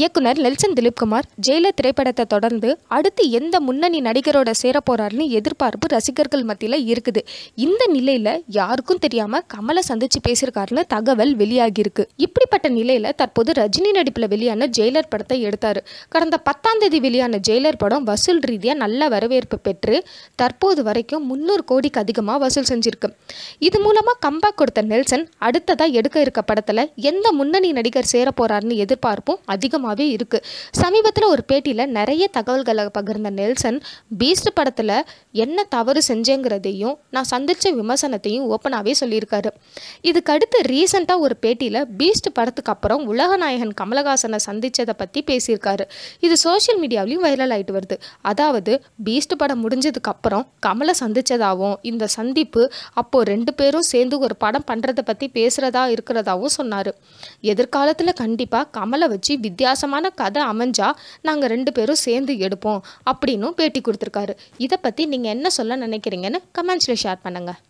இயக்குனர் Nelson Dilipkumar Jailer திரைப்படத்தை தொடர்ந்து அடுத்து எந்த முன்னணி நடிகரோட சேரப்போறாருன்னு எதிர்பார்ப்பு ரசிகர்கள் மத்தியில் இருக்குது இந்த நிலையில் யாருக்கும் தெரியாமல் கமலை சந்திச்சு பேசியிருக்காருன்னு தகவல் வெளியாகியிருக்கு இப்படிப்பட்ட நிலையில் தற்போது ரஜினி நடிப்பில் வெளியான ஜெயிலர் படத்தை எடுத்தார் கடந்த பத்தாம் தேதி வெளியான ஜெயிலர் படம் வசூல் ரீதியாக நல்ல வரவேற்பு பெற்று தற்போது வரைக்கும் முன்னூறு கோடிக்கு அதிகமாக வசூல் செஞ்சிருக்கு இது மூலமாக கம்பேக் கொடுத்த நெல்சன் அடுத்ததாக எடுக்க இருக்க படத்தில் எந்த முன்னணி நடிகர் சேரப்போறாருன்னு எதிர்பார்ப்பும் அதிகம் அதிகமாகவே இருக்குது சமீபத்தில் ஒரு பேட்டியில் நிறைய தகவல்களை பகிர்ந்த நெல்சன் பீஸ்ட் படத்தில் என்ன தவறு செஞ்சேங்கிறதையும் நான் சந்தித்த விமர்சனத்தையும் ஓப்பனாகவே சொல்லியிருக்காரு இதுக்கு அடுத்து ரீசெண்டாக ஒரு பேட்டியில் பீஸ்ட் படத்துக்கு அப்புறம் உலகநாயகன் கமலஹாசனை சந்தித்ததை பற்றி பேசியிருக்காரு இது சோஷியல் மீடியாவிலையும் வைரல் ஆகிட்டு வருது அதாவது பீஸ்ட் படம் முடிஞ்சதுக்கப்புறம் கமலை சந்தித்ததாகவும் இந்த சந்திப்பு அப்போது ரெண்டு பேரும் சேர்ந்து ஒரு படம் பண்ணுறதை பற்றி பேசுகிறதா இருக்கிறதாவும் சொன்னார் எதிர்காலத்தில் கண்டிப்பாக கமலை வச்சு வித்யா வித்தியாசமான கதை அமைஞ்சா நாங்கள் ரெண்டு பேரும் சேர்ந்து எடுப்போம் அப்படின்னும் பேட்டி கொடுத்துருக்காரு இதை பற்றி நீங்கள் என்ன சொல்ல நினைக்கிறீங்கன்னு கமெண்ட்ஸில் ஷேர் பண்ணுங்கள்